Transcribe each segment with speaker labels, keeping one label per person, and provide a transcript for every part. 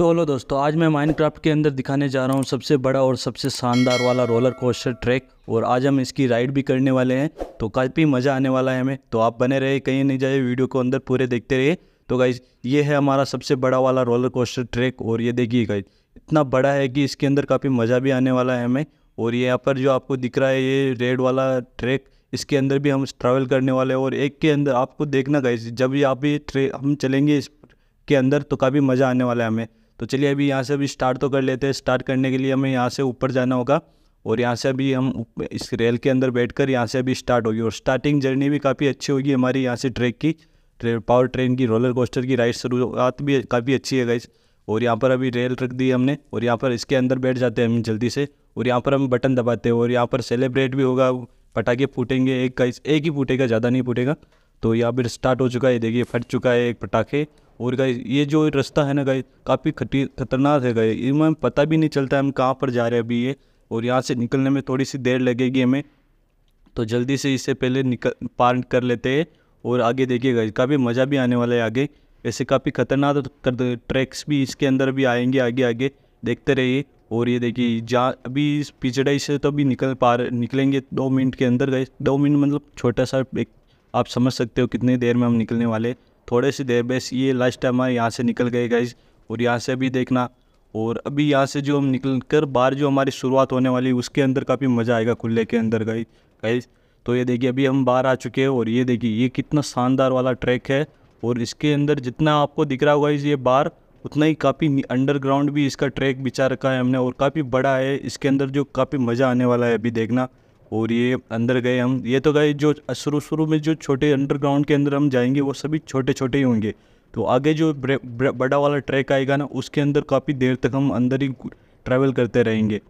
Speaker 1: तो हेलो दोस्तों आज मैं माइनक्राफ्ट के अंदर दिखाने जा रहा हूँ सबसे बड़ा और सबसे शानदार वाला रोलर कोस्टर ट्रैक और आज हम इसकी राइड भी करने वाले हैं तो काफ़ी मज़ा आने वाला है हमें तो आप बने रहे कहीं नहीं जाए वीडियो को अंदर पूरे देखते रहिए तो गाइज ये है हमारा सबसे बड़ा वाला रोलर कोस्टर ट्रैक और ये देखिए गाइज इतना बड़ा है कि इसके अंदर काफ़ी मज़ा भी आने वाला है हमें और ये यहाँ पर जो आपको दिख रहा है ये रेड वाला ट्रैक इसके अंदर भी हम ट्रैवल करने वाले हैं और एक के अंदर आपको देखना गाइज जब ये आप ये ट्रे हम चलेंगे इस के अंदर तो काफ़ी मज़ा आने वाला है हमें तो चलिए अभी यहाँ से अभी स्टार्ट तो कर लेते हैं स्टार्ट करने के लिए हमें यहाँ से ऊपर जाना होगा और यहाँ से अभी हम इस रेल के अंदर बैठ कर यहाँ से अभी स्टार्ट होगी और स्टार्टिंग जर्नी भी काफ़ी अच्छी होगी हमारी यहाँ से ट्रैक की ट्रे, पावर ट्रेन की रोलर कोस्टर की राइड शुरुआत भी काफ़ी अच्छी है गाइस और यहाँ पर अभी रेल रख दी हमने और यहाँ पर इसके अंदर बैठ जाते हैं हम जल्दी से और यहाँ पर हम बटन दबाते हैं और यहाँ पर सेलिब्रेट भी होगा पटाखे फूटेंगे एक का एक ही फूटेगा ज़्यादा नहीं फूटेगा तो यहाँ पर स्टार्ट हो चुका है देखिए फट चुका है एक पटाखे और गए ये जो रास्ता है ना गए काफ़ी खटी खतरनाक है गए इनमें पता भी नहीं चलता हम कहाँ पर जा रहे हैं अभी ये और यहाँ से निकलने में थोड़ी सी देर लगेगी हमें तो जल्दी से इससे पहले निकल पार कर लेते हैं और आगे देखिए गाइस काफ़ी मज़ा भी आने वाला है आगे ऐसे काफ़ी खतरनाक ट्रैक्स तो भी इसके अंदर भी आएंगे आगे आगे देखते रहिए और ये देखिए जहाँ अभी इस पिचड़ाई से तो अभी निकल पा निकलेंगे दो मिनट के अंदर गए दो मिनट मतलब छोटा सा एक आप समझ सकते हो कितनी देर में हम निकलने वाले थोड़े से देर बस ये लास्ट टाइम हमारे यहाँ से निकल गए गाइज और यहाँ से अभी देखना और अभी यहाँ से जो हम निकल कर बाहर जो हमारी शुरुआत होने वाली उसके अंदर काफ़ी मज़ा आएगा खुले के अंदर गई गाइज तो ये देखिए अभी हम बाहर आ चुके हैं और ये देखिए ये कितना शानदार वाला ट्रैक है और इसके अंदर जितना आपको दिख रहा होगा ये बार उतना ही काफ़ी अंडरग्राउंड भी इसका ट्रैक बिछा रखा है हमने और काफ़ी बड़ा है इसके अंदर जो काफ़ी मज़ा आने वाला है अभी देखना और ये अंदर गए हम ये तो गए जो शुरू शुरू में जो छोटे अंडरग्राउंड के अंदर हम जाएंगे वो सभी छोटे छोटे ही होंगे तो आगे जो ब्रे, ब्रे, बड़ा वाला ट्रैक आएगा ना उसके अंदर काफ़ी देर तक हम अंदर ही ट्रैवल करते रहेंगे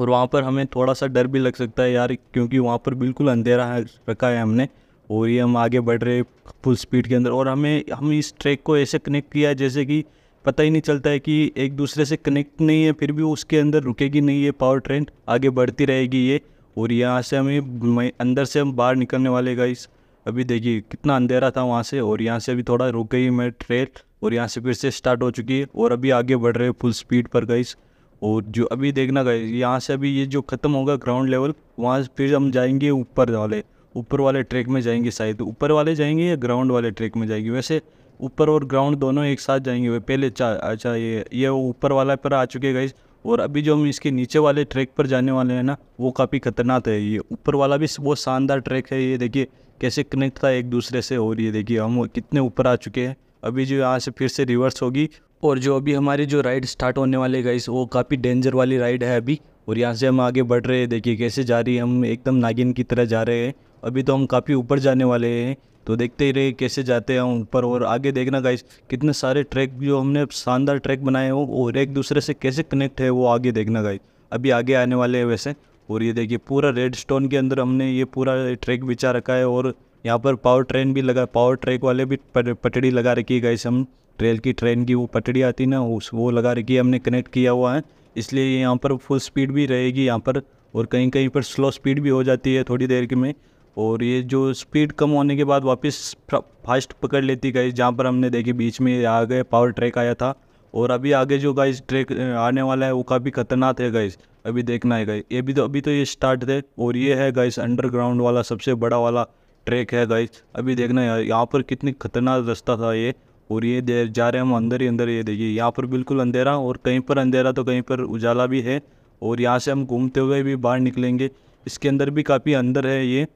Speaker 1: और वहाँ पर हमें थोड़ा सा डर भी लग सकता है यार क्योंकि वहाँ पर बिल्कुल अंधेरा है रखा है हमने और ये हम आगे बढ़ रहे फुल स्पीड के अंदर और हमें हम इस ट्रैक को ऐसे कनेक्ट किया है जैसे कि पता ही नहीं चलता है कि एक दूसरे से कनेक्ट नहीं है फिर भी उसके अंदर रुकेगी नहीं ये पावर ट्रेन आगे बढ़ती रहेगी ये और यहाँ से हमें अंदर से हम बाहर निकलने वाले गाइस अभी देखिए कितना अंधेरा था वहाँ से और यहाँ से अभी थोड़ा रुक गई मैं ट्रेन और यहाँ से फिर से स्टार्ट हो चुकी है और अभी आगे बढ़ रहे फुल स्पीड पर गाइस और जो अभी देखना गए यहाँ से अभी ये जो ख़त्म होगा ग्राउंड लेवल वहाँ फिर हम जाएंगे ऊपर वाले ऊपर वाले ट्रैक में जाएंगे शायद ऊपर वाले जाएंगे या ग्राउंड वाले ट्रैक में जाएंगे वैसे ऊपर और ग्राउंड दोनों एक साथ जाएंगे वे पहले अच्छा ये ये ऊपर वाला पर आ चुके गाइस और अभी जो हम इसके नीचे वाले ट्रैक पर जाने वाले हैं ना वो काफ़ी खतरनाक है ये ऊपर वाला भी बहुत शानदार ट्रैक है ये देखिए कैसे कनेक्ट था एक दूसरे से और ये देखिए हम कितने ऊपर आ चुके हैं अभी जो यहाँ से फिर से रिवर्स होगी और जो अभी हमारी जो राइड स्टार्ट होने वाले गाइस वो काफ़ी डेंजर वाली राइड है अभी और यहाँ से हम आगे बढ़ रहे हैं देखिए कैसे जा रही है हम एकदम नागिन की तरह जा रहे हैं अभी तो हम काफ़ी ऊपर जाने वाले हैं तो देखते ही रहे कैसे जाते हैं ऊपर और आगे देखना गाइस कितने सारे ट्रैक जो हमने शानदार ट्रैक बनाए हो और एक दूसरे से कैसे कनेक्ट है वो आगे देखना गाइस अभी आगे आने वाले हैं वैसे और ये देखिए पूरा रेड स्टोन के अंदर हमने ये पूरा ट्रैक बिछा रखा है और यहाँ पर पावर ट्रेन भी लगा पावर ट्रैक वाले भी पटड़ी लगा रखी है गाइस हम ट्रेल की ट्रेन की वो पटड़ी आती ना उस वो लगा रखी है हमने कनेक्ट किया हुआ है इसलिए यहाँ पर फुल स्पीड भी रहेगी यहाँ पर और कहीं कहीं पर स्लो स्पीड भी हो जाती है थोड़ी देर के में और ये जो स्पीड कम होने के बाद वापस फास्ट पकड़ लेती गई जहाँ पर हमने देखी बीच में आ गए पावर ट्रैक आया था और अभी आगे जो गाइस ट्रैक आने वाला है वो काफ़ी खतरनाक है गाइस अभी देखना है गाइस ये भी तो अभी तो ये स्टार्ट थे और ये है गाइस अंडरग्राउंड वाला सबसे बड़ा वाला ट्रैक है गाइस अभी देखना है यहाँ पर कितनी खतरनाक रास्ता था ये और ये देर जा रहे हैं हम अंदर ही अंदर ये देखिए यहाँ पर बिल्कुल अंधेरा और कहीं पर अंधेरा तो कहीं पर उजाला भी है और यहाँ से हम घूमते हुए भी बाहर निकलेंगे इसके अंदर भी काफ़ी अंदर है ये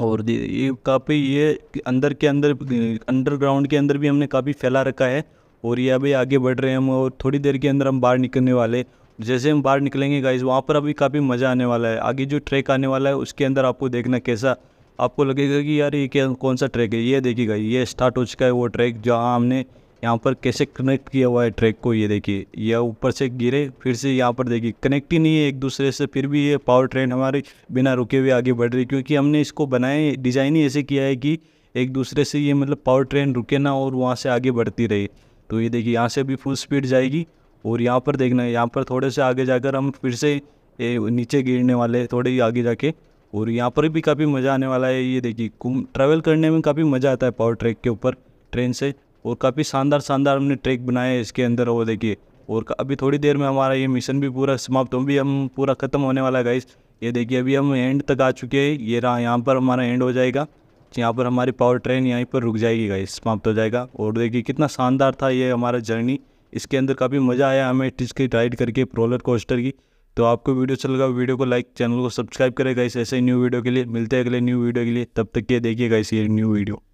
Speaker 1: और ये काफ़ी ये अंदर के अंदर अंडरग्राउंड के अंदर भी हमने काफ़ी फैला रखा है और ये अभी आगे बढ़ रहे हैं हम और थोड़ी देर के अंदर हम बाहर निकलने वाले जैसे हम बाहर निकलेंगे गाइज वहाँ पर अभी काफ़ी मज़ा आने वाला है आगे जो ट्रैक आने वाला है उसके अंदर आपको देखना कैसा आपको लगेगा कि यार ये क्या कौन सा ट्रैक है ये देखिएगा ये स्टार्ट हो चुका है वो ट्रैक जहाँ हमने यहाँ पर कैसे कनेक्ट किया हुआ है ट्रैक को ये देखिए यह ऊपर से गिरे फिर से यहाँ पर देखिए कनेक्ट ही नहीं है एक दूसरे से फिर भी ये पावर ट्रेन हमारी बिना रुके हुए आगे बढ़ रही क्योंकि हमने इसको बनाए डिज़ाइन ही ऐसे किया है कि एक दूसरे से ये मतलब पावर ट्रेन रुके ना और वहाँ से आगे बढ़ती रहे तो ये देखिए यहाँ से भी फुल स्पीड जाएगी और यहाँ पर देखना है यहाँ पर थोड़े से आगे जाकर हम फिर से ये नीचे गिरने वाले थोड़े ही आगे जाके और यहाँ पर भी काफ़ी मज़ा आने वाला है ये देखिए ट्रैवल करने में काफ़ी मज़ा आता है पावर ट्रैक के ऊपर ट्रेन से और काफ़ी शानदार शानदार हमने ट्रैक बनाए इसके अंदर वो देखिए और अभी थोड़ी देर में हमारा ये मिशन भी पूरा समाप्त हो भी हम पूरा ख़त्म होने वाला है गाइस ये देखिए अभी हम एंड तक आ चुके हैं ये रहा यहाँ पर हमारा एंड हो जाएगा यहाँ पर हमारी पावर ट्रेन यहीं पर रुक जाएगी गाइस समाप्त हो जाएगा और देखिए कितना शानदार था ये हमारा जर्नी इसके अंदर काफ़ी मज़ा आया हमें की राइड करके प्रोलर कोस्टर की तो आपको वीडियो अच्छा लगा वीडियो को लाइक चैनल को सब्सक्राइब करें गाइस ऐसे ही न्यू वीडियो के लिए मिलते हैं अगले न्यू वीडियो के लिए तब तक ये देखिए गाइस ये न्यू वीडियो